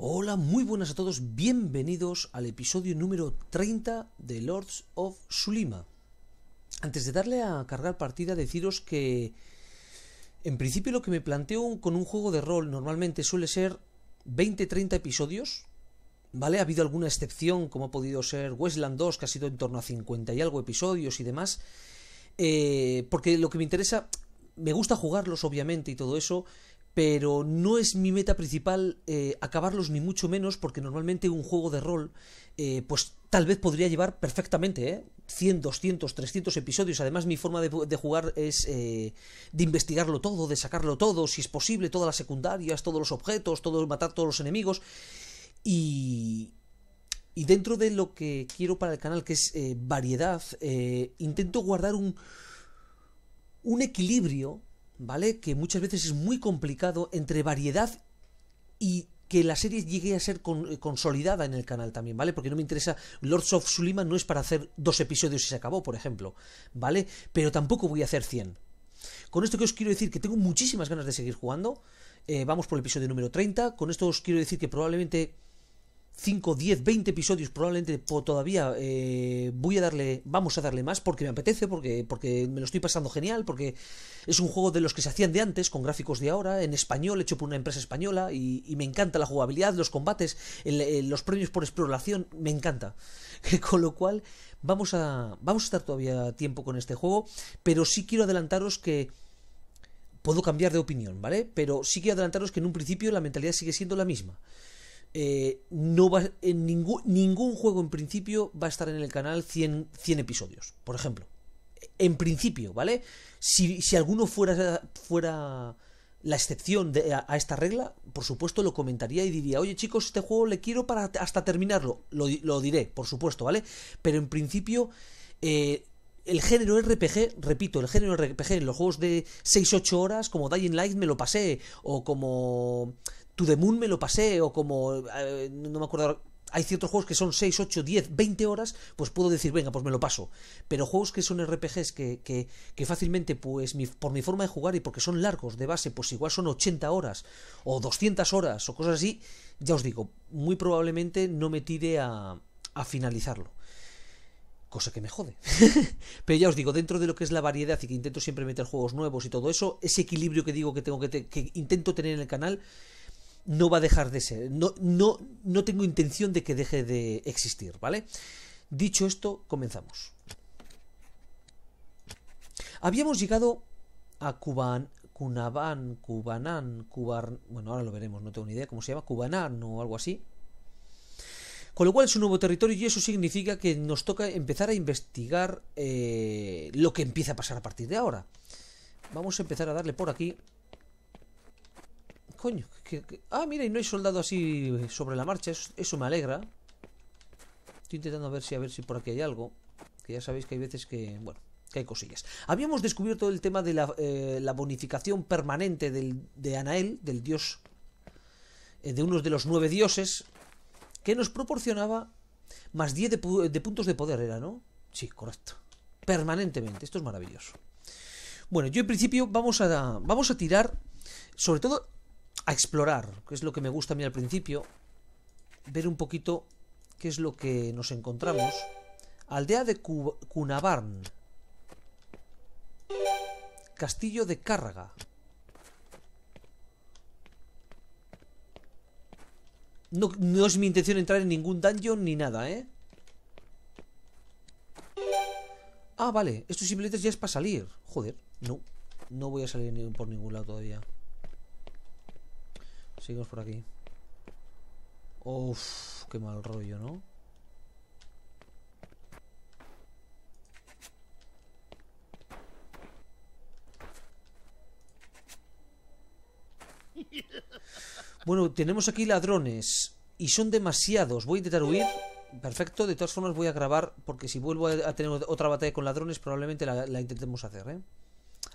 Hola, muy buenas a todos, bienvenidos al episodio número 30 de Lords of Sulima. Antes de darle a cargar partida, deciros que en principio lo que me planteo con un juego de rol normalmente suele ser 20-30 episodios, ¿vale? Ha habido alguna excepción como ha podido ser Westland 2, que ha sido en torno a 50 y algo episodios y demás, eh, porque lo que me interesa, me gusta jugarlos obviamente y todo eso, pero no es mi meta principal eh, acabarlos ni mucho menos porque normalmente un juego de rol eh, pues tal vez podría llevar perfectamente ¿eh? 100, 200, 300 episodios además mi forma de, jugar es eh, de investigarlo todo, de sacarlo todo si es posible, todas las secundarias, todos los objetos matar todos los enemigos y, y dentro de lo que quiero para el canal que es variedad intento guardar un un equilibrio ¿vale? Que muchas veces es muy complicado entre variedad y que la serie llegue a ser eh, consolidada en el canal también, ¿vale? Porque no me interesa. Lords of Suleiman no es para hacer dos episodios y se acabó, por ejemplo, ¿vale? Pero tampoco voy a hacer 100. Con esto que os quiero decir que tengo muchísimas ganas de seguir jugando. Eh, vamos por el episodio número 30. Con esto os quiero decir que probablemente 5, 10, 20 episodios probablemente todavía eh, voy a darle, vamos a darle más porque me apetece, porque, porque me lo estoy pasando genial, porque es un juego de los que se hacían de antes, con gráficos de ahora, en español, hecho por una empresa española, y, me encanta la jugabilidad, los combates, eh, los premios por exploración, me encanta. con lo cual, vamos a, vamos a estar todavía tiempo con este juego, pero sí quiero adelantaros que puedo cambiar de opinión, ¿vale? Pero sí quiero adelantaros que en un principio la mentalidad sigue siendo la misma. Eh, no va, en ningún, ningún juego en principio va a estar en el canal 100, episodios, por ejemplo. En principio, ¿vale? Si, alguno fuera, fuera la excepción a, esta regla, por supuesto lo comentaría y diría, oye chicos, este juego le quiero para hasta terminarlo. Lo, diré, por supuesto, ¿vale? Pero en principio, eh, el género RPG, repito, el género RPG en los juegos de 6-8 horas, como Dying Light me lo pasé, o como... To the Moon me lo pasé, o como. Eh, no me acuerdo. Hay ciertos juegos que son 6, 8, 10, 20 horas, pues puedo decir, venga, pues me lo paso. Pero juegos que son RPGs que, que, fácilmente, pues por mi forma de jugar y porque son largos de base, pues igual son 80 horas o 200 horas o cosas así, ya os digo, muy probablemente no me tire a, a finalizarlo cosa que me jode. Pero ya os digo, dentro de lo que es la variedad y que intento siempre meter juegos nuevos y todo eso, ese equilibrio que digo que tengo que, que intento tener en el canal, no va a dejar de ser, no, no, no tengo intención de que deje de existir, ¿vale? Dicho esto, comenzamos. Habíamos llegado a Cuban, Cunaban, Cubanán, cuban Bueno, ahora lo veremos, no tengo ni idea cómo se llama, Cubanán o algo así. Con lo cual es un nuevo territorio y eso significa que nos toca empezar a investigar eh, lo que empieza a pasar a partir de ahora. Vamos a empezar a darle por aquí coño. Que, Ah, mira, y no hay soldado así eh, sobre la marcha. Eso, me alegra. Estoy intentando ver si a ver si por aquí hay algo. Que ya sabéis que hay veces que. Bueno, que hay cosillas. Habíamos descubierto el tema de la, eh, la bonificación permanente de Anael, del dios. Eh, de uno de los nueve dioses. Que nos proporcionaba más 10 de, de puntos de poder, era, ¿no? Sí, correcto. Permanentemente. Esto es maravilloso. Bueno, yo en principio vamos a, vamos a tirar sobre todo a explorar, que es lo que me gusta a mí al principio, ver un poquito qué es lo que nos encontramos. Aldea de Cunabarn. Castillo de Carga. No, no, es mi intención entrar en ningún dungeon ni nada, ¿eh? Ah, vale. Esto simplemente ya es para salir. Joder, no. No voy a salir por ningún lado todavía. Seguimos por aquí. Uf, qué mal rollo, ¿no? Bueno, tenemos aquí ladrones Y son demasiados Voy a intentar huir Perfecto, de todas formas voy a grabar Porque si vuelvo a tener otra batalla con ladrones Probablemente la, la intentemos hacer ¿eh?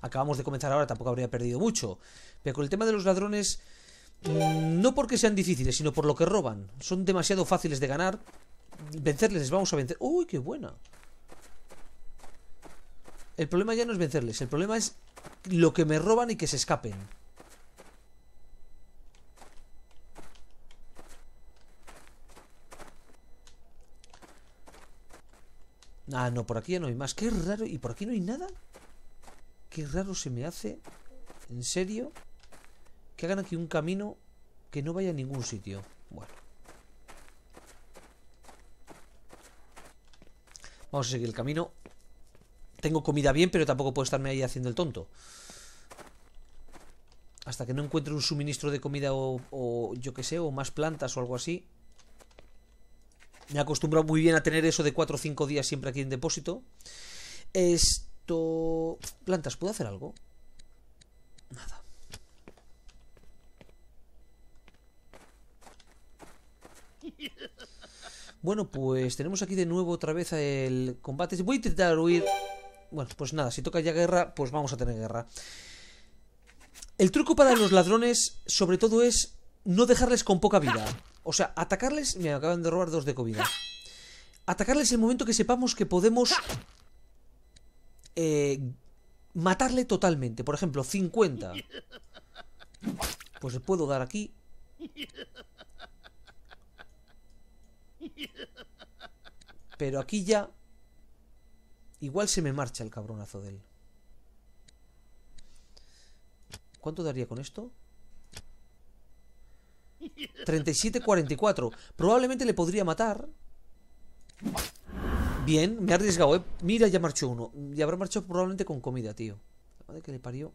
Acabamos de comenzar ahora, tampoco habría perdido mucho Pero con el tema de los ladrones Mm, no porque sean difíciles, sino por lo que roban. Son demasiado fáciles de ganar. Vencerles les vamos a vencer. ¡Uy, qué buena! El problema ya no es vencerles, el problema es lo que me roban y que se escapen. Ah, no, por aquí ya no hay más. Qué raro. ¿Y por aquí no hay nada? Qué raro se me hace. ¿En serio? Que hagan aquí un camino que no vaya a ningún sitio. Bueno. Vamos a seguir el camino. Tengo comida bien, pero tampoco puedo estarme ahí haciendo el tonto. Hasta que no encuentre un suministro de comida o, yo que sé, o más plantas o algo así. Me he acostumbrado muy bien a tener eso de 4 o 5 días siempre aquí en depósito. Esto... Plantas, ¿puedo hacer algo? Nada. Bueno, pues tenemos aquí de nuevo otra vez el combate. Voy a intentar huir. Bueno, pues nada, si toca ya guerra, pues vamos a tener guerra. El truco para los ladrones, sobre todo, es no dejarles con poca vida. O sea, atacarles... Me acaban de robar dos de comida. ¿eh? Atacarles el momento que sepamos que podemos... Eh, matarle totalmente. Por ejemplo, 50. Pues le puedo dar aquí. Pero aquí ya. Igual se me marcha el cabronazo de él. ¿Cuánto daría con esto? 37-44. Probablemente le podría matar. Bien, me ha arriesgado, ¿eh? Mira, ya marchó uno. Y habrá marchado probablemente con comida, tío. La madre que le parió.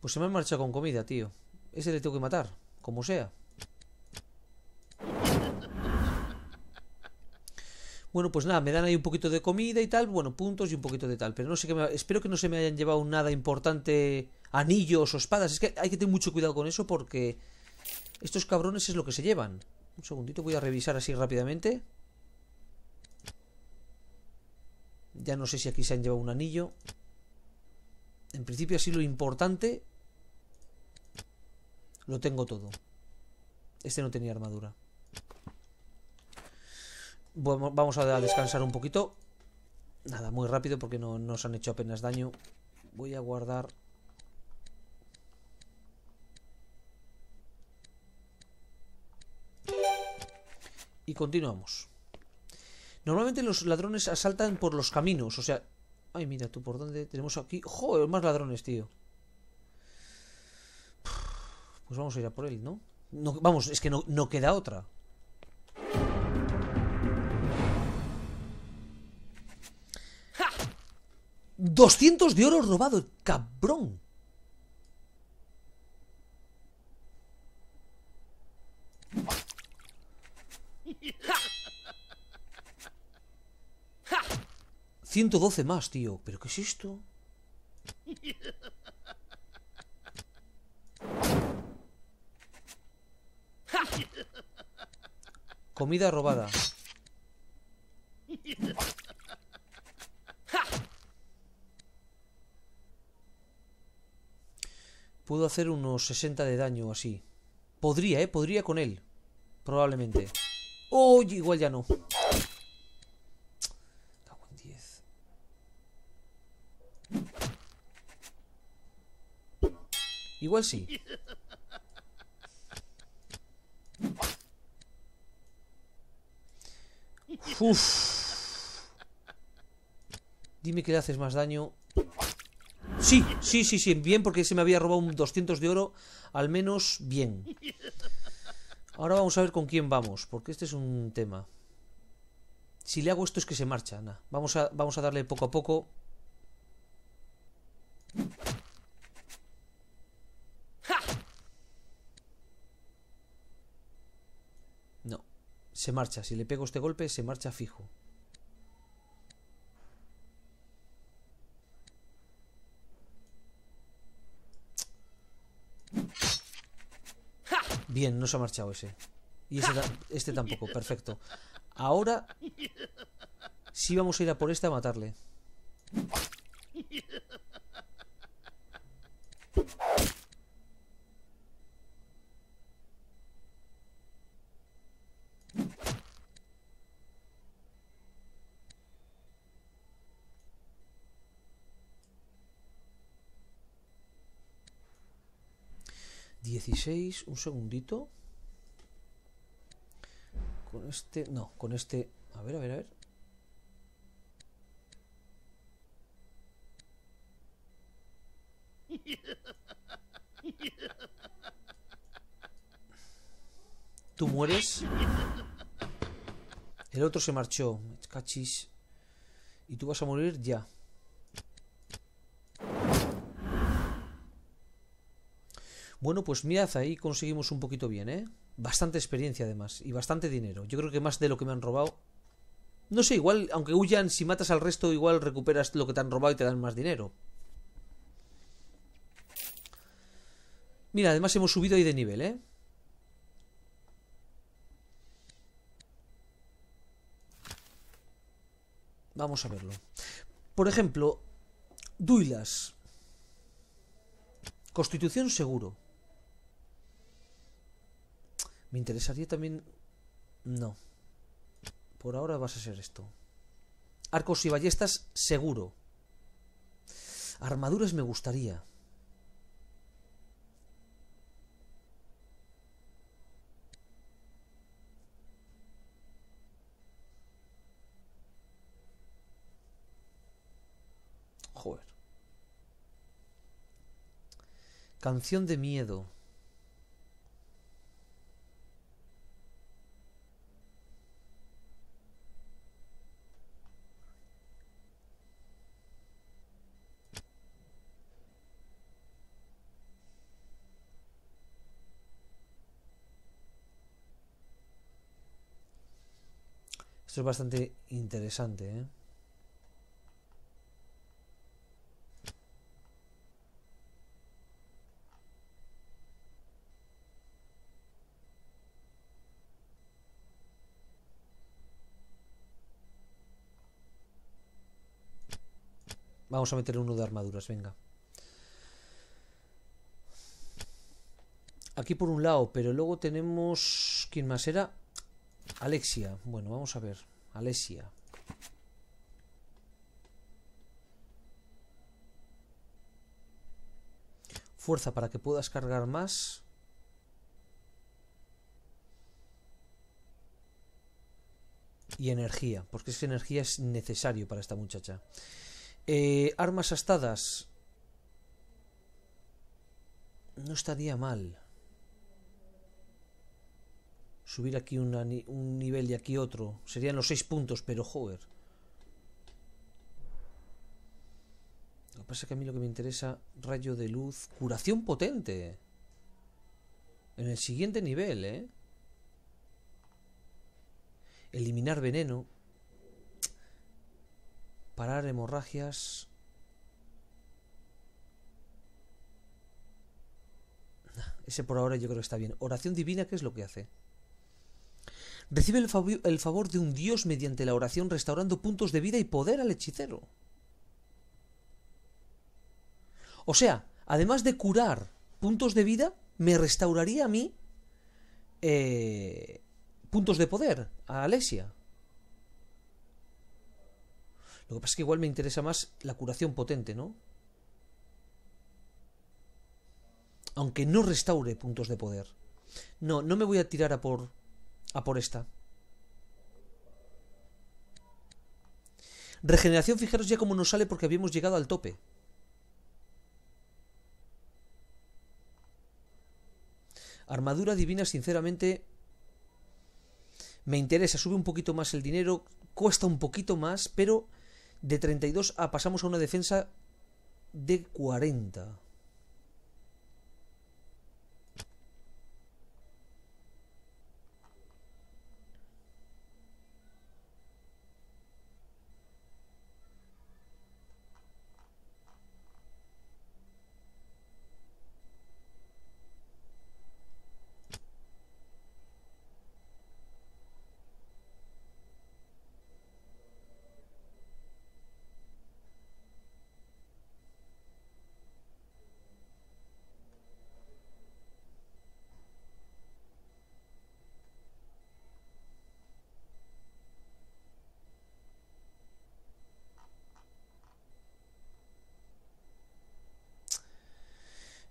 Pues se me ha marchado con comida, tío. Ese le tengo que matar, como sea. Bueno, pues nada, me dan ahí un poquito de comida y tal, bueno, puntos y un poquito de tal, pero no sé qué me... espero que no se me hayan llevado nada importante, anillos o espadas, es que hay que tener mucho cuidado con eso porque estos cabrones es lo que se llevan. Un segundito, voy a revisar así rápidamente. Ya no sé si aquí se han llevado un anillo. En principio así lo importante lo tengo todo. Este no tenía armadura. vamos a descansar un poquito. Nada, muy rápido porque no nos han hecho apenas daño. Voy a guardar y continuamos. Normalmente los ladrones asaltan por los caminos, o sea, Ay, mira, tú por dónde. Tenemos aquí. ¡Joder! Más ladrones, tío. Pues vamos a ir a por él, ¿no? no vamos, es que no, no queda otra. ¡Ja! 200 de oro robado, cabrón. 112 más, tío. ¿Pero qué es esto? Comida robada. Puedo hacer unos 60 de daño así. Podría, ¿eh? Podría con él. Probablemente. Oh, igual ya no. Igual sí. Uf. Dime que le haces más daño. Sí, sí, sí, sí, bien, porque se me había robado un 200 de oro. Al menos bien. Ahora vamos a ver con quién vamos, porque este es un tema. Si le hago esto es que se marcha, Vamos a, vamos a darle poco a poco. Se marcha. Si le pego este golpe, se marcha fijo. Bien, no se ha marchado ese. Y este tampoco, perfecto. Ahora sí vamos a ir a por este a matarle. 16, un segundito. Con este, no, con este, a ver, a ver, a ver. Tú mueres. El otro se marchó. Cachis. Y tú vas a morir ya. Bueno, pues mirad, ahí conseguimos un poquito bien, ¿eh? Bastante experiencia además y bastante dinero. Yo creo que más de lo que me han robado. No sé, igual, aunque huyan, si matas al resto, igual recuperas lo que te han robado y te dan más dinero. Mira, además hemos subido ahí de nivel, ¿eh? Vamos a verlo. Por ejemplo, Duilas. Constitución seguro. Me interesaría también... No. Por ahora vas a ser esto. Arcos y ballestas, seguro. Armaduras me gustaría. Joder. Canción de miedo. es bastante interesante, ¿eh? Vamos a meter uno de armaduras, venga. Aquí por un lado, pero luego tenemos... ¿Quién más era? Alexia, bueno, vamos a ver. Alexia. Fuerza para que puedas cargar más. Y energía, porque esa energía es necesario para esta muchacha. Eh, armas astadas. No estaría mal subir aquí un nivel y aquí otro. Serían los seis puntos, pero joder. Lo que pasa es que a mí lo que me interesa, rayo de luz, curación potente. En el siguiente nivel, ¿eh? Eliminar veneno. Parar hemorragias. Ese por ahora yo creo que está bien. Oración divina, ¿qué es lo que hace? Recibe el, favor de un dios mediante la oración restaurando puntos de vida y poder al hechicero. O sea, además de curar puntos de vida, me restauraría a mí eh, puntos de poder a Alesia. Lo que pasa es que igual me interesa más la curación potente, ¿no? Aunque no restaure puntos de poder. No, no me voy a tirar a por a por esta. Regeneración, fijaros ya cómo nos sale porque habíamos llegado al tope. Armadura divina, sinceramente, me interesa. Sube un poquito más el dinero, cuesta un poquito más, pero de 32 a pasamos a una defensa de 40.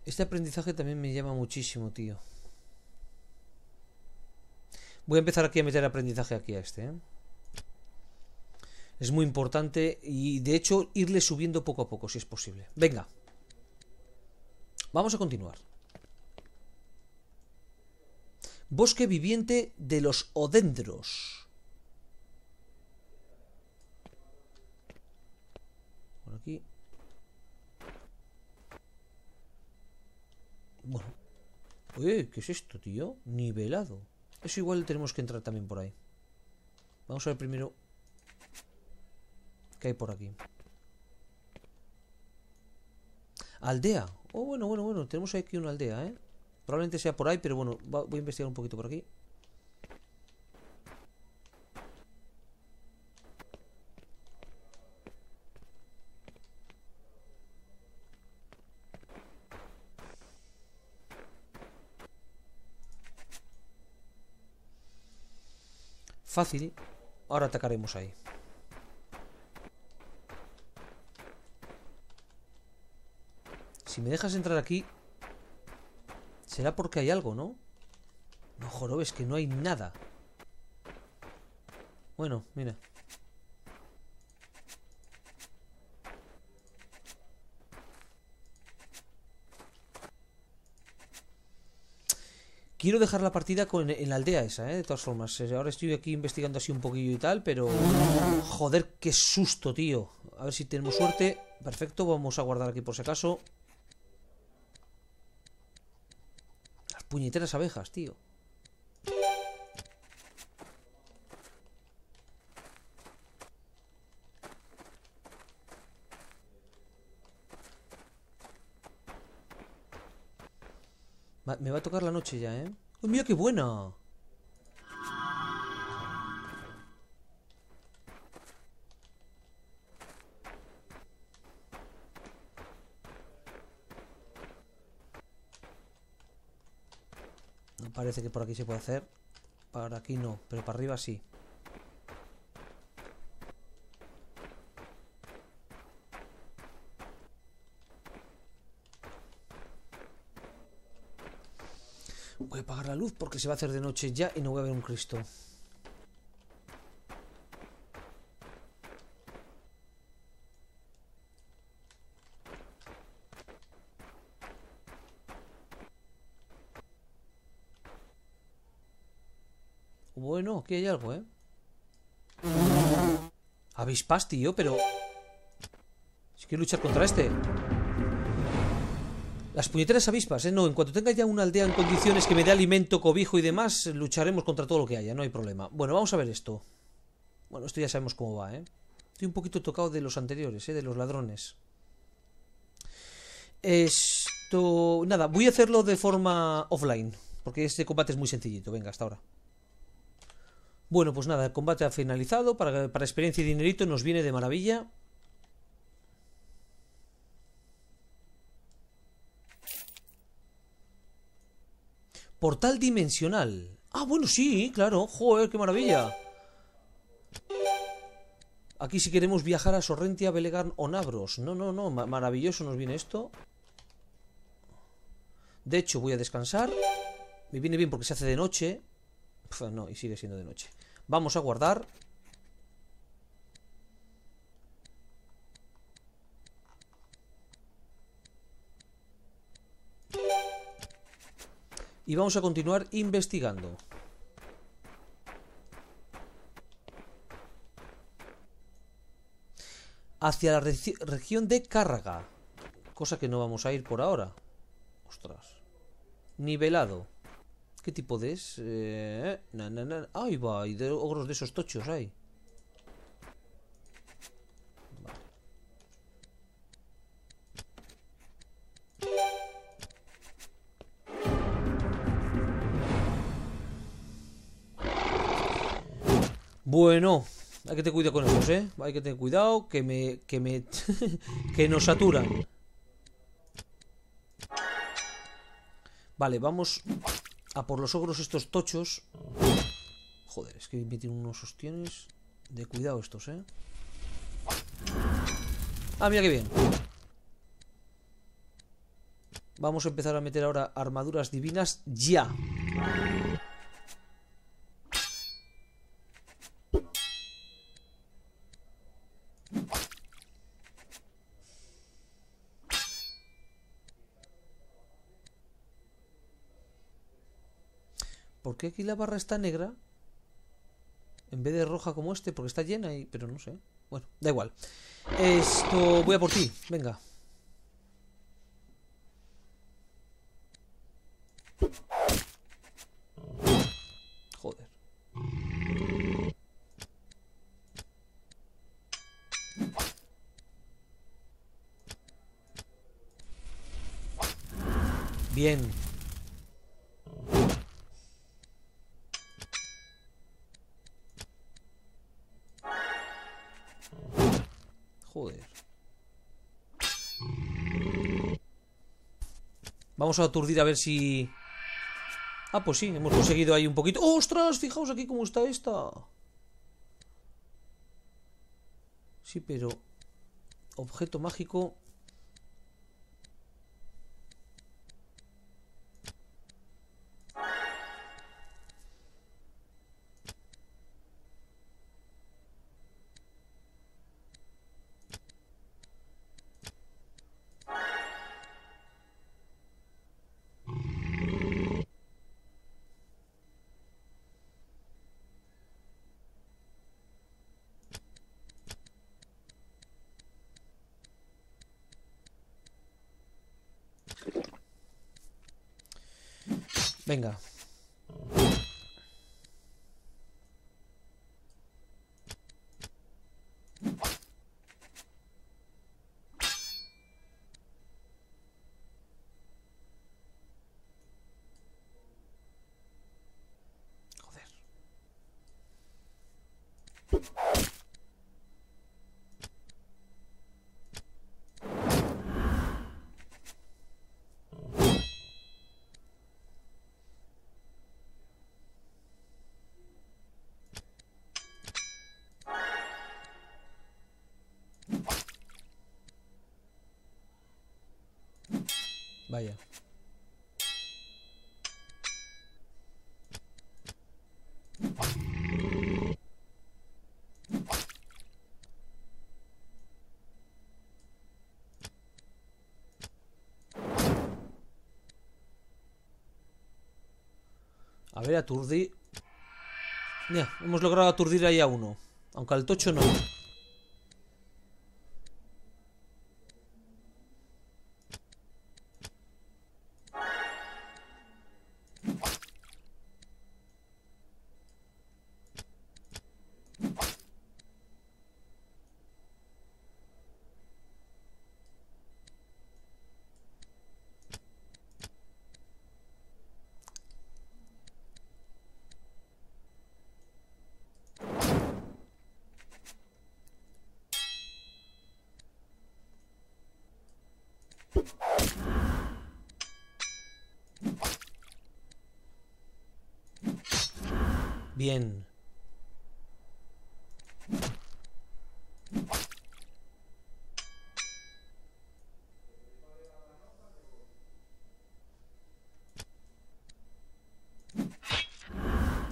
Este aprendizaje también me llama muchísimo, tío. Voy a empezar aquí a meter aprendizaje aquí a este. ¿eh? Es muy importante y de hecho irle subiendo poco a poco si es posible. Venga. Vamos a continuar. Bosque viviente de los odendros. Bueno. Oye, ¿qué es esto, tío? Nivelado. Eso igual tenemos que entrar también por ahí. Vamos a ver primero... ¿Qué hay por aquí? Aldea. Oh, bueno, bueno, bueno. Tenemos aquí una aldea, ¿eh? Probablemente sea por ahí, pero bueno, voy a investigar un poquito por aquí. fácil, ahora atacaremos ahí. Si me dejas entrar aquí, será porque hay algo, ¿no? No es que no hay nada. Bueno, mira. Quiero dejar la partida en la aldea esa, ¿eh? de todas formas. Eh, ahora estoy aquí investigando así un poquillo y tal, pero... Joder, qué susto, tío. A ver si tenemos suerte. Perfecto, vamos a guardar aquí por si acaso. Las puñeteras abejas, tío. me va a tocar la noche ya, ¿eh? ¡Uy, mira qué buena! No parece que por aquí se puede hacer. Para aquí no, pero para arriba sí. porque se va a hacer de noche ya y no voy a ver un Cristo. Bueno, aquí hay algo, ¿eh? paz, tío, pero... Si quiero luchar contra este... Las puñeteras avispas, ¿eh? No, en cuanto tenga ya una aldea en condiciones que me dé alimento, cobijo y demás, lucharemos contra todo lo que haya, no hay problema. Bueno, vamos a ver esto. Bueno, esto ya sabemos cómo va, ¿eh? Estoy un poquito tocado de los anteriores, ¿eh? De los ladrones. Esto... Nada, voy a hacerlo de forma offline, porque este combate es muy sencillito. Venga, hasta ahora. Bueno, pues nada, el combate ha finalizado. Para, para experiencia y dinerito nos viene de maravilla. Portal dimensional. Ah, bueno, sí, claro. Joder, qué maravilla. Aquí si queremos viajar a Sorrentia, Belegar o Nabros. No, no, no. Maravilloso nos viene esto. De hecho, voy a descansar. Me viene bien porque se hace de noche. no, y sigue siendo de noche. Vamos a guardar. y vamos a continuar investigando. Hacia la región de Cárraga. Cosa que no vamos a ir por ahora. Ostras. Nivelado. ¿Qué tipo de es? Eh, ahí va, hay ogros de esos tochos ahí Bueno, hay que tener cuidado con ellos, ¿eh? Hay que tener cuidado, que me... que me... que nos saturan. Vale, vamos a por los ogros estos tochos. Joder, es que me tienen unos sostienes... de cuidado estos, ¿eh? Ah, mira qué bien. Vamos a empezar a meter ahora armaduras divinas ya. ¿por qué aquí la barra está negra? En vez de roja como este, porque está llena y... Pero no sé. Bueno, da igual. Esto... Voy a por ti. Venga. Vamos a aturdir a ver si... Ah, pues sí, hemos conseguido ahí un poquito... ¡Ostras! Fijaos aquí cómo está esta. Sí, pero... Objeto mágico... Venga. A ver, aturdir. Ya, hemos logrado aturdir ahí a uno. Aunque al tocho no. Bien.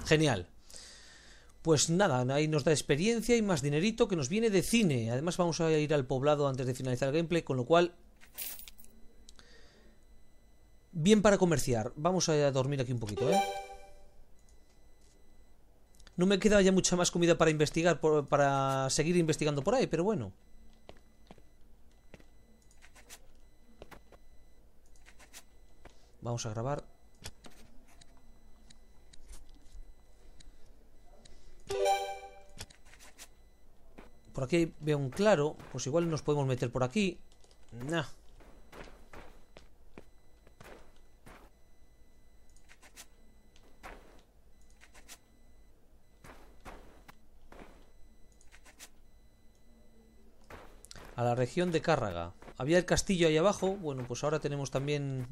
Genial. Pues nada, ahí nos da experiencia y más dinerito que nos viene de cine. Además vamos a ir al poblado antes de finalizar el gameplay, con lo cual... Bien para comerciar. Vamos a dormir aquí un poquito, ¿eh? No me queda ya mucha más comida para investigar, para seguir investigando por ahí, pero bueno. Vamos a grabar. Por aquí veo un claro. Pues igual nos podemos meter por aquí. Nah. región de Cárraga. Había el castillo ahí abajo. Bueno, pues ahora tenemos también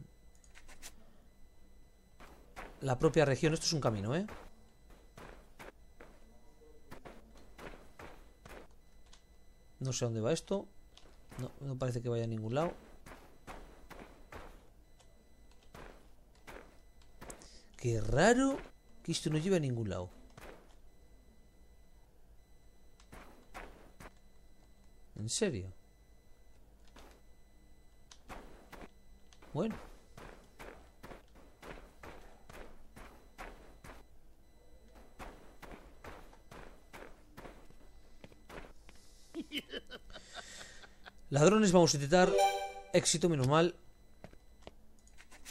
la propia región. Esto es un camino, ¿eh? No sé dónde va esto. No, no parece que vaya a ningún lado. Qué raro que esto no lleve a ningún lado. ¿En serio? Bueno. Ladrones, vamos a intentar éxito, menos mal.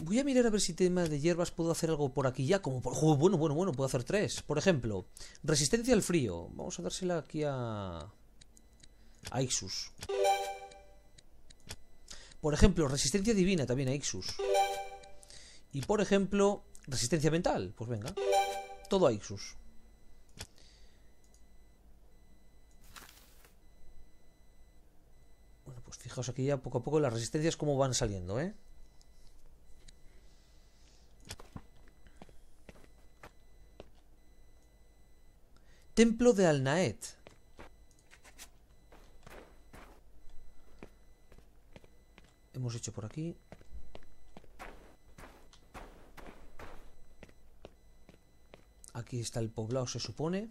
Voy a mirar a ver si tema de hierbas puedo hacer algo por aquí ya, como por... bueno, bueno, bueno, puedo hacer tres. Por ejemplo, resistencia al frío. Vamos a dársela aquí a... A Ixus. Por ejemplo, resistencia divina también a Ixus. Y por ejemplo, resistencia mental. Pues venga. Todo a Ixus. Bueno, pues fijaos aquí ya poco a poco las resistencias como van saliendo, ¿eh? Templo de Alnaet. Hemos hecho por aquí. Aquí está el poblado, se supone.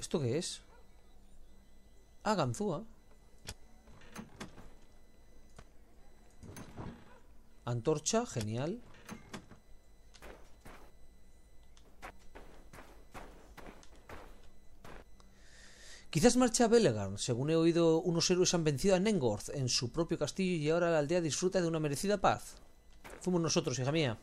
¿Esto qué es? Ah, ganzúa. Antorcha, genial. Quizás marcha a Belegarn. Según he oído, unos héroes han vencido a Nengorth en su propio castillo y ahora la aldea disfruta de una merecida paz. Fuimos nosotros, hija mía.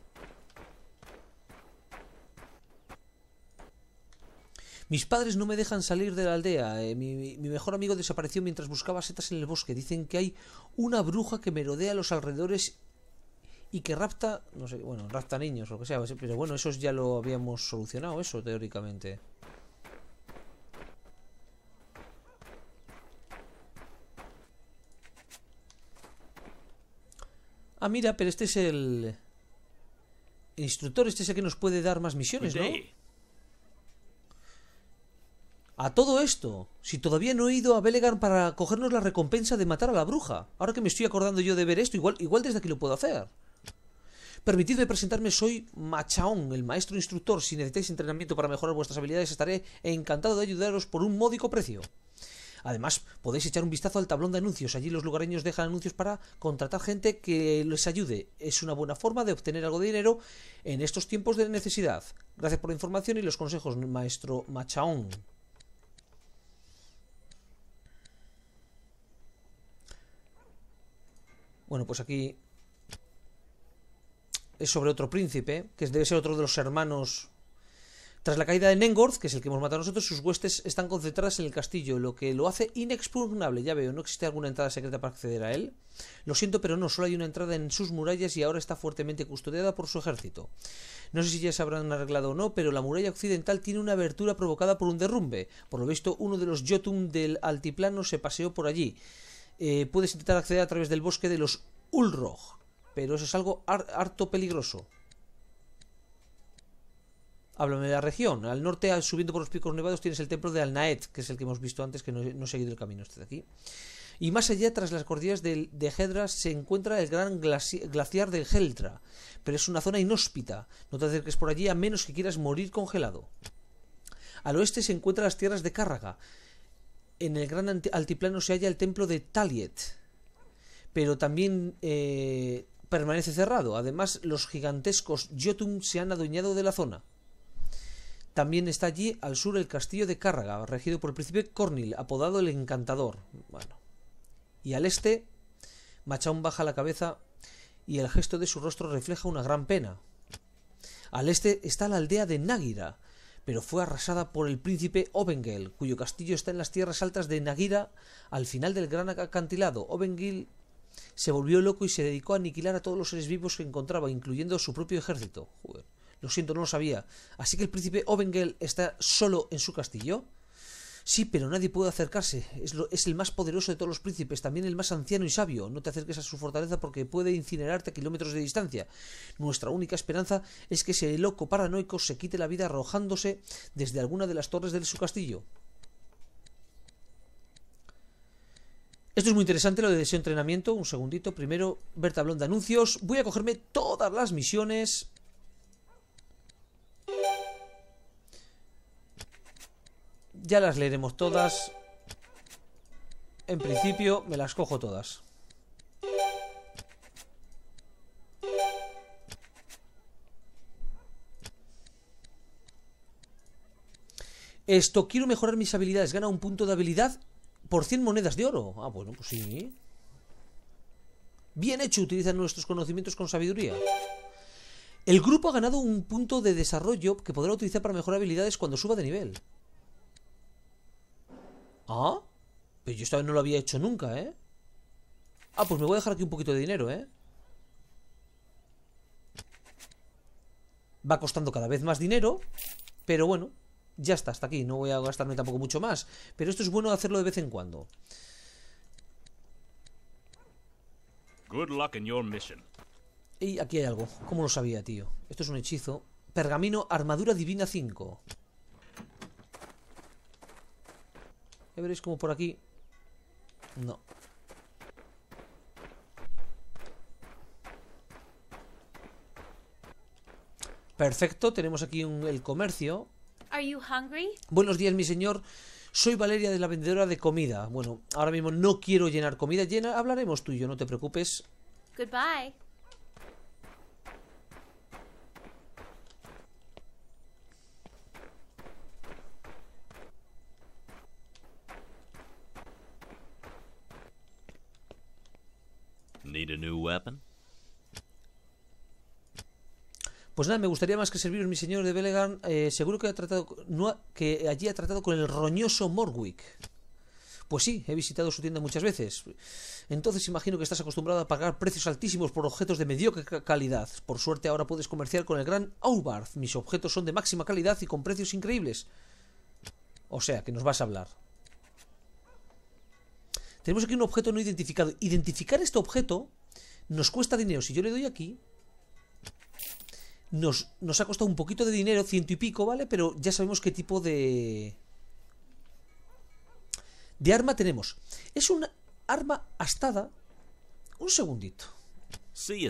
Mis padres no me dejan salir de la aldea. Eh, mi, mi, mejor amigo desapareció mientras buscaba setas en el bosque. Dicen que hay una bruja que merodea los alrededores y que rapta, no sé, bueno, rapta niños, lo que sea. Pero bueno, eso ya lo habíamos solucionado, eso, teóricamente. Ah, mira, pero este es el... instructor, este es el que nos puede dar más misiones, ¿no? A todo esto, si todavía no he ido a Belegar para cogernos la recompensa de matar a la bruja. Ahora que me estoy acordando yo de ver esto, igual, igual desde aquí lo puedo hacer. Permitidme presentarme, soy Machaón, el maestro instructor. Si necesitáis entrenamiento para mejorar vuestras habilidades, estaré encantado de ayudaros por un módico precio. Además, podéis echar un vistazo al tablón de anuncios. Allí los lugareños dejan anuncios para contratar gente que les ayude. Es una buena forma de obtener algo de dinero en estos tiempos de necesidad. Gracias por la información y los consejos, maestro Machaón. Bueno, pues aquí es sobre otro príncipe, que debe ser otro de los hermanos tras la caída de Nengorth, que es el que hemos matado nosotros, sus huestes están concentradas en el castillo, lo que lo hace inexpugnable. Ya veo, no existe alguna entrada secreta para acceder a él. Lo siento, pero no, solo hay una entrada en sus murallas y ahora está fuertemente custodiada por su ejército. No sé si ya se habrán arreglado o no, pero la muralla occidental tiene una abertura provocada por un derrumbe. Por lo visto, uno de los Jotun del altiplano se paseó por allí. Eh, puedes intentar acceder a través del bosque de los Ulrog, pero eso es algo harto peligroso háblame de la región. Al norte, subiendo por los picos nevados, tienes el templo de Alnaet, que es el que hemos visto antes, que no, se he seguido el camino este de aquí. Y más allá, tras las cordillas de, Hedra, se encuentra el gran glaciar del Heltra, pero es una zona inhóspita. No te acerques por allí a menos que quieras morir congelado. Al oeste se encuentran las tierras de Cárraga. En el gran altiplano se halla el templo de Taliet, pero también eh, permanece cerrado. Además, los gigantescos Jotun se han adueñado de la zona. También está allí al sur el castillo de Cárraga, regido por el príncipe Cornil, apodado el Encantador. Bueno. Y al este, Machón baja la cabeza y el gesto de su rostro refleja una gran pena. Al este está la aldea de Náguira, pero fue arrasada por el príncipe Ovengel, cuyo castillo está en las tierras altas de Nagira, al final del gran acantilado. Ovengil se volvió loco y se dedicó a aniquilar a todos los seres vivos que encontraba, incluyendo su propio ejército. Lo siento, no lo sabía. Así que el príncipe Ovengel está solo en su castillo. Sí, pero nadie puede acercarse. Es, el más poderoso de todos los príncipes, también el más anciano y sabio. No te acerques a su fortaleza porque puede incinerarte a kilómetros de distancia. Nuestra única esperanza es que ese loco paranoico se quite la vida arrojándose desde alguna de las torres de su castillo. Esto es muy interesante, lo de deseo entrenamiento. Un segundito. Primero, Berta Blonda, anuncios. Voy a cogerme todas las misiones Ya las leeremos todas. En principio me las cojo todas. Esto, quiero mejorar mis habilidades. Gana un punto de habilidad por 100 monedas de oro. Ah, bueno, pues sí. Bien hecho, utilizan nuestros conocimientos con sabiduría. El grupo ha ganado un punto de desarrollo que podrá utilizar para mejorar habilidades cuando suba de nivel. Ah, pero yo esta vez no lo había hecho nunca, ¿eh? Ah, pues me voy a dejar aquí un poquito de dinero, ¿eh? Va costando cada vez más dinero, pero bueno, ya está, hasta aquí. No voy a gastarme tampoco mucho más. Pero esto es bueno hacerlo de vez en cuando. luck Y aquí hay algo. ¿Cómo lo sabía, tío? Esto es un hechizo. Pergamino Armadura Divina 5. Ya veréis como por aquí... No. Perfecto, tenemos aquí el comercio. Buenos días, mi señor. Soy Valeria de la vendedora de comida. Bueno, ahora mismo no quiero llenar comida. Llena, hablaremos tú y yo, no te preocupes. Goodbye. Need a new weapon? Pues nada, me gustaría más que serviros, mi señor de Belegan. Eh, seguro que ha tratado, que allí ha tratado con el roñoso Morwick. Pues sí, he visitado su tienda muchas veces. Entonces imagino que estás acostumbrado a pagar precios altísimos por objetos de mediocre calidad. Por suerte ahora puedes comerciar con el gran Aubarth. Mis objetos son de máxima calidad y con precios increíbles. O sea, que nos vas a hablar. Tenemos aquí un objeto no identificado. Identificar este objeto nos cuesta dinero. Si yo le doy aquí, nos, nos ha costado un poquito de dinero, ciento y pico, ¿vale? Pero ya sabemos qué tipo de... De arma tenemos. Es una arma astada. Un segundito. See you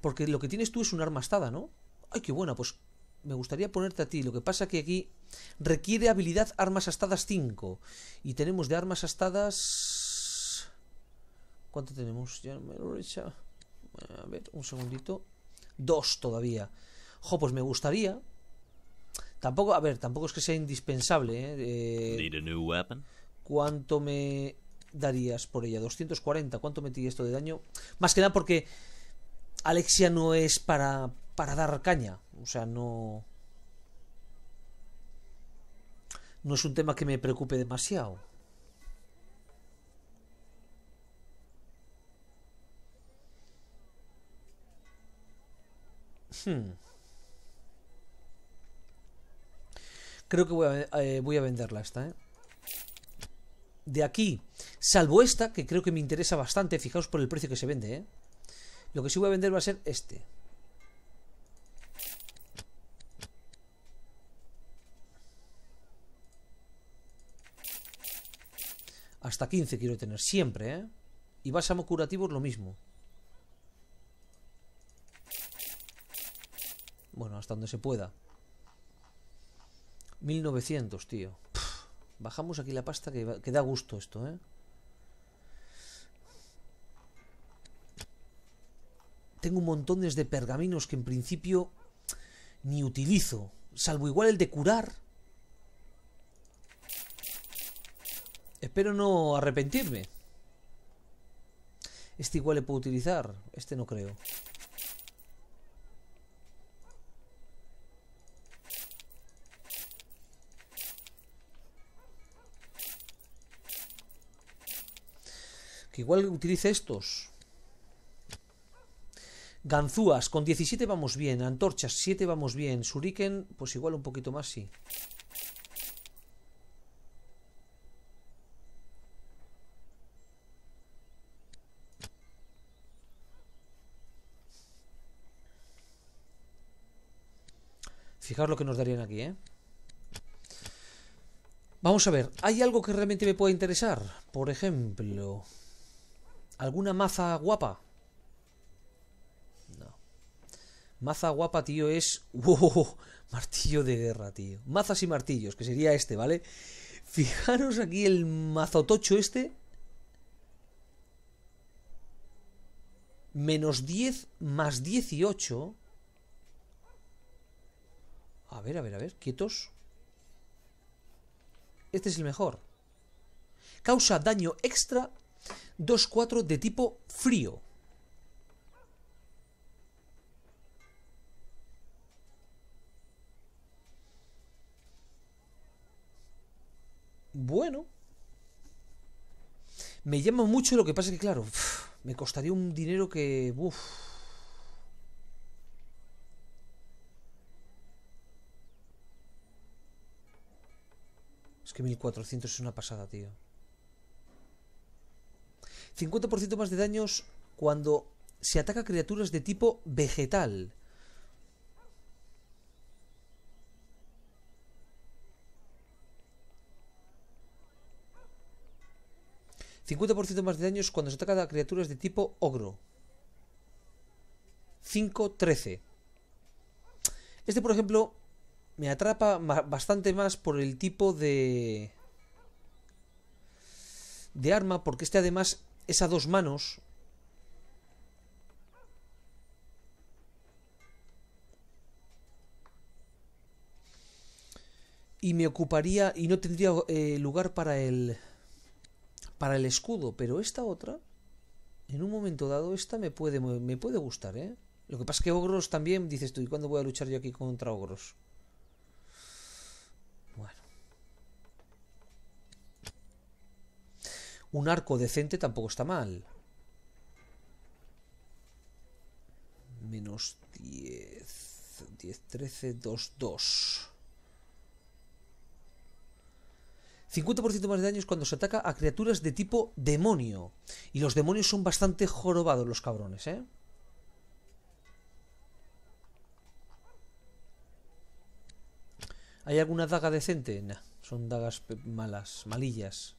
Porque lo que tienes tú es un arma astada, ¿no? Ay, qué buena, pues me gustaría ponerte a ti. Lo que pasa que aquí requiere habilidad armas astadas 5. Y tenemos de armas astadas... ¿Cuánto tenemos? Ya me lo he A ver, un segundito. Dos todavía. Jo, pues me gustaría. Tampoco, a ver, tampoco es que sea indispensable. ¿eh? eh cuánto me darías por ella? 240. ¿Cuánto metí esto de daño? Más que nada porque Alexia no es para para dar caña. O sea, no. No es un tema que me preocupe demasiado. Hmm. Creo que voy a, eh, venderla esta, ¿eh? De aquí, salvo esta, que creo que me interesa bastante, fijaos por el precio que se vende, ¿eh? Lo que sí voy a vender va a ser este. Hasta 15 quiero tener, siempre, ¿eh? Y bálsamo curativo es lo mismo. Bueno, hasta donde se pueda. 1900, tío. bajamos aquí la pasta que, que da gusto esto, ¿eh? Tengo un montón de pergaminos que en principio ni utilizo. Salvo igual el de curar Espero no arrepentirme. Este igual le puedo utilizar. Este no creo. Que igual utilice estos. Ganzúas, con 17 vamos bien. Antorchas, 7 vamos bien. Shuriken, pues igual un poquito más sí. Fijaos lo que nos darían aquí, ¿eh? Vamos a ver, ¿hay algo que realmente me pueda interesar? Por ejemplo, ¿alguna maza guapa? No. Maza guapa, tío, es... ¡Wow! Martillo de guerra, tío. Mazas y martillos, que sería este, ¿vale? Fijaros aquí el mazotocho este. Menos 10 más 18 a ver, a ver, a ver, quietos. Este es el mejor. Causa daño extra 2-4 de tipo frío. Bueno. Me llama mucho, lo que pasa es que, claro, me costaría un dinero que... Uf. que 1400 es una pasada, tío. 50% más de daños cuando se ataca a criaturas de tipo vegetal. ¿50% más de daños cuando se ataca a criaturas de tipo ogro? 5-13. Este, por ejemplo, me atrapa bastante más por el tipo de de arma, porque este además es a dos manos. Y me ocuparía, y no tendría eh, lugar para el, para el escudo, pero esta otra, en un momento dado, esta me puede, me puede gustar, ¿eh? Lo que pasa es que ogros también, dices tú, ¿y cuándo voy a luchar yo aquí contra ogros? Un arco decente tampoco está mal. Menos 10. 10, 13, 2, 2. 50% más de es cuando se ataca a criaturas de tipo demonio. Y los demonios son bastante jorobados los cabrones, ¿eh? ¿Hay alguna daga decente? Nah, son dagas malas, malillas.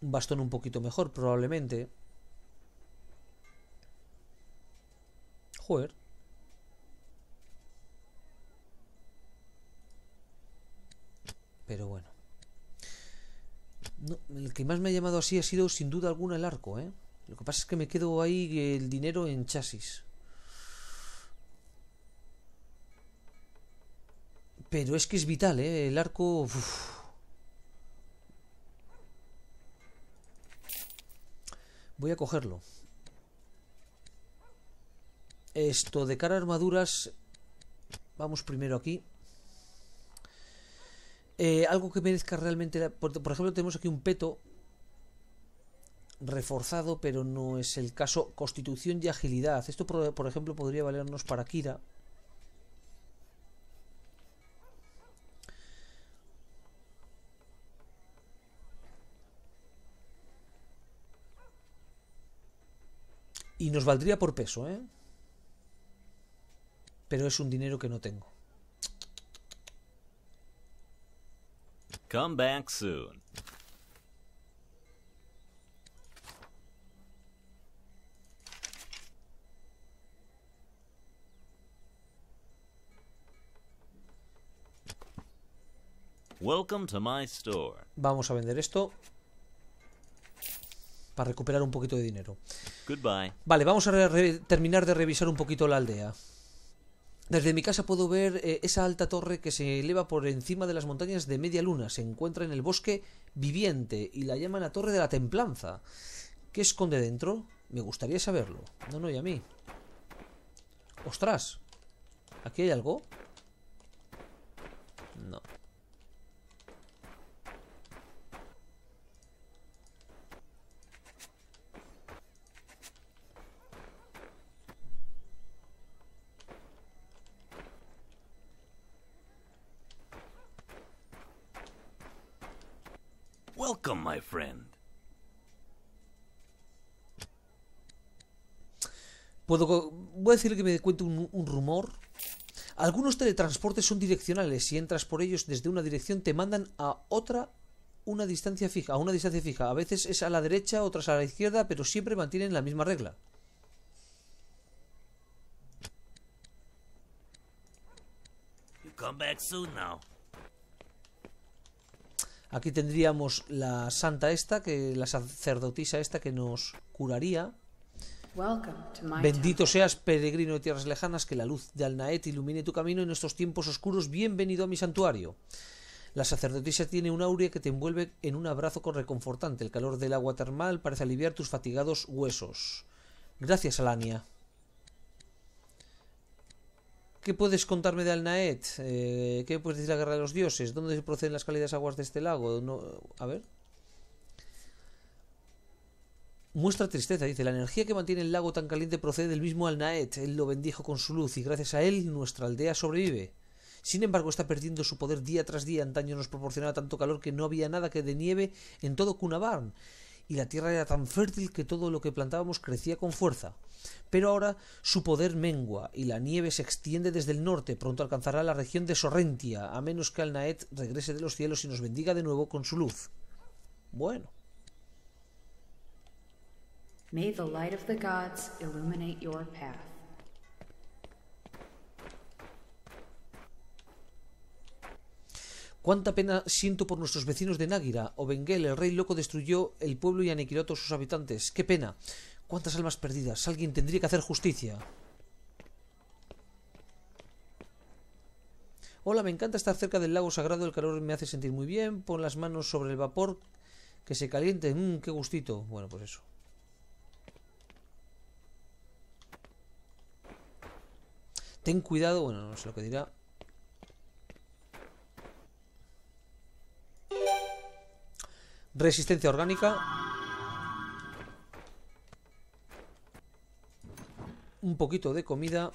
un bastón un poquito mejor, probablemente. Joder. Pero bueno. el que más me ha llamado así ha sido sin duda alguna el arco, ¿eh? Lo que pasa es que me quedo ahí el dinero en chasis. Pero es que es vital, ¿eh? El arco... Voy a cogerlo. Esto de cara a armaduras... Vamos primero aquí. Eh, algo que merezca realmente... Por, ejemplo, tenemos aquí un peto reforzado, pero no es el caso. Constitución y agilidad. Esto, por, por ejemplo, podría valernos para Kira. Y nos valdría por peso, ¿eh? Pero es un dinero que no tengo. Come back Welcome to my store. Vamos a vender esto para recuperar un poquito de dinero. Vale, vamos a terminar de revisar un poquito la aldea. Desde mi casa puedo ver eh, esa alta torre que se eleva por encima de las montañas de media luna. Se encuentra en el bosque viviente y la llaman la Torre de la Templanza. ¿Qué esconde dentro? Me gustaría saberlo. No, no, y a mí. ¡Ostras! ¿Aquí hay algo? Puedo, voy a decirle que me cuente un, rumor. Algunos teletransportes son direccionales. Si entras por ellos desde una dirección, te mandan a otra una distancia fija, a una distancia fija. A veces es a la derecha, otras a la izquierda, pero siempre mantienen la misma regla. Aquí tendríamos la santa esta, que la sacerdotisa esta que nos curaría. Bendito seas, peregrino de tierras lejanas, que la luz de Alnaet ilumine tu camino en estos tiempos oscuros. Bienvenido a mi santuario. La sacerdotisa tiene un aurea que te envuelve en un abrazo reconfortante. El calor del agua termal parece aliviar tus fatigados huesos. Gracias, Alania. ¿Qué puedes contarme de Alnaet? Eh, ¿Qué puedes decir de la guerra de los dioses? ¿Dónde proceden las cálidas aguas de este lago? No, a ver muestra tristeza. Dice, la energía que mantiene el lago tan caliente procede del mismo al Él lo bendijo con su luz y gracias a él nuestra aldea sobrevive. Sin embargo, está perdiendo su poder día tras día. Antaño nos proporcionaba tanto calor que no había nada que de nieve en todo Cunabarn. Y la tierra era tan fértil que todo lo que plantábamos crecía con fuerza. Pero ahora su poder mengua y la nieve se extiende desde el norte. Pronto alcanzará la región de Sorrentia, a menos que al regrese de los cielos y nos bendiga de nuevo con su luz. Bueno. May the light of the gods illuminate your path. Cuánta pena siento por nuestros vecinos de Náguira. Benguel, el rey loco, destruyó el pueblo y aniquiló a todos sus habitantes. ¡Qué pena! ¿Cuántas almas perdidas? Alguien tendría que hacer justicia. Hola, me encanta estar cerca del lago sagrado. El calor me hace sentir muy bien. Pon las manos sobre el vapor que se caliente. Mmm, qué gustito. Bueno, pues eso. Ten cuidado, bueno, no sé lo que dirá. Resistencia orgánica. Un poquito de comida.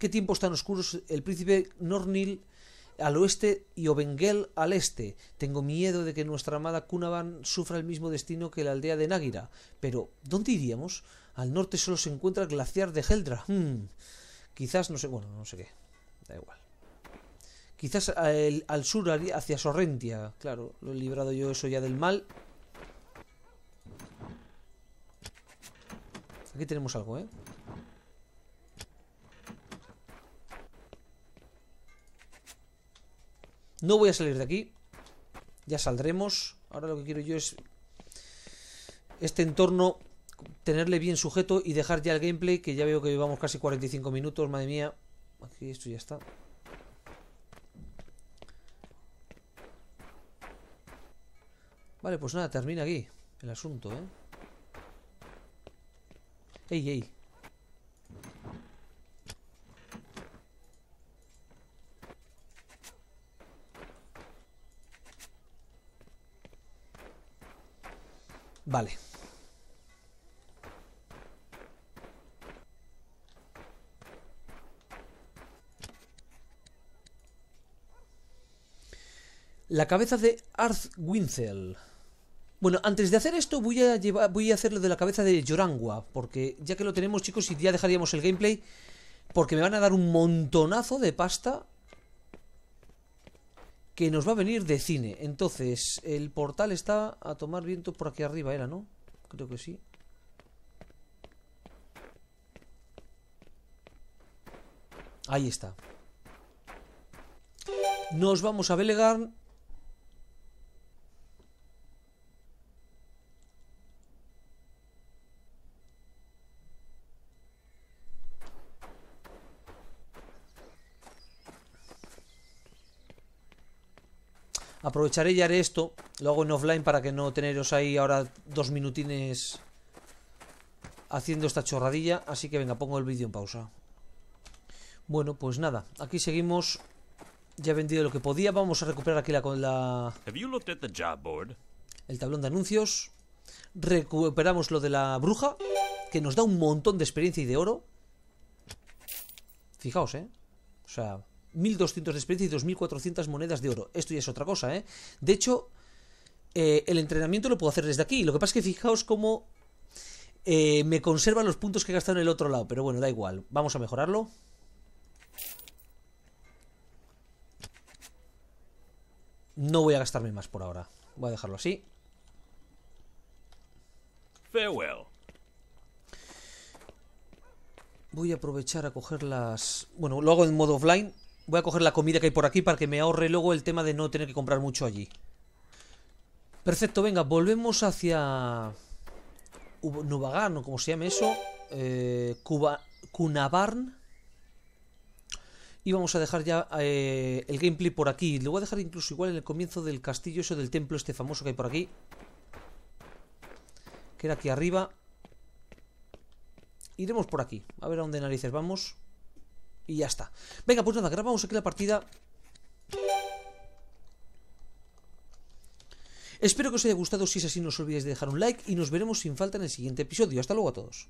¿Qué tiempos tan oscuros? El príncipe Nornil al oeste y Obengel al este. Tengo miedo de que nuestra amada Cunavan sufra el mismo destino que la aldea de Náguira. Pero, ¿dónde iríamos? Al norte solo se encuentra el glaciar de Heldra. Hmm. Quizás, no sé, bueno, no sé qué. Da igual. Quizás al, al sur, hacia Sorrentia. Claro, lo he librado yo eso ya del mal. Aquí tenemos algo, ¿eh? No voy a salir de aquí. Ya saldremos. Ahora lo que quiero yo es este entorno, tenerle bien sujeto y dejar ya el gameplay, que ya veo que llevamos casi 45 minutos, madre mía. Aquí esto ya está. Vale, pues nada, termina aquí el asunto, ¿eh? Ey, ey. Vale. La cabeza de Winzel Bueno, antes de hacer esto voy a, llevar, voy a hacer lo de la cabeza de Yorangua, porque ya que lo tenemos, chicos, y ya dejaríamos el gameplay, porque me van a dar un montonazo de pasta que nos va a venir de cine. Entonces, el portal está a tomar viento por aquí arriba, era, ¿no? Creo que sí. Ahí está. Nos vamos a Belegar Aprovecharé y haré esto. Lo hago en offline para que no teneros ahí ahora dos minutines haciendo esta chorradilla. Así que venga, pongo el vídeo en pausa. Bueno, pues nada. Aquí seguimos. Ya he vendido lo que podía. Vamos a recuperar aquí la... la... El tablón de anuncios. Recuperamos lo de la bruja. Que nos da un montón de experiencia y de oro. Fijaos, ¿eh? O sea... 1.200 de experiencia y 2.400 monedas de oro. Esto ya es otra cosa, ¿eh? De hecho, eh, el entrenamiento lo puedo hacer desde aquí. Lo que pasa es que fijaos cómo eh, me conserva los puntos que he gastado en el otro lado. Pero bueno, da igual. Vamos a mejorarlo. No voy a gastarme más por ahora. Voy a dejarlo así. Farewell. Voy a aprovechar a coger las... Bueno, lo hago en modo offline Voy a coger la comida que hay por aquí para que me ahorre luego el tema de no tener que comprar mucho allí. Perfecto, venga, volvemos hacia... Nubagán, o como se llame eso. Eh, Cuba... Cunabarn. Y vamos a dejar ya eh, el gameplay por aquí. Lo voy a dejar incluso igual en el comienzo del castillo, eso del templo este famoso que hay por aquí. Que era aquí arriba. Iremos por aquí. A ver a dónde narices vamos. Y ya está. Venga, pues nada, grabamos aquí la partida. Espero que os haya gustado, si es así no os olvidéis de dejar un like y nos veremos sin falta en el siguiente episodio. Hasta luego a todos.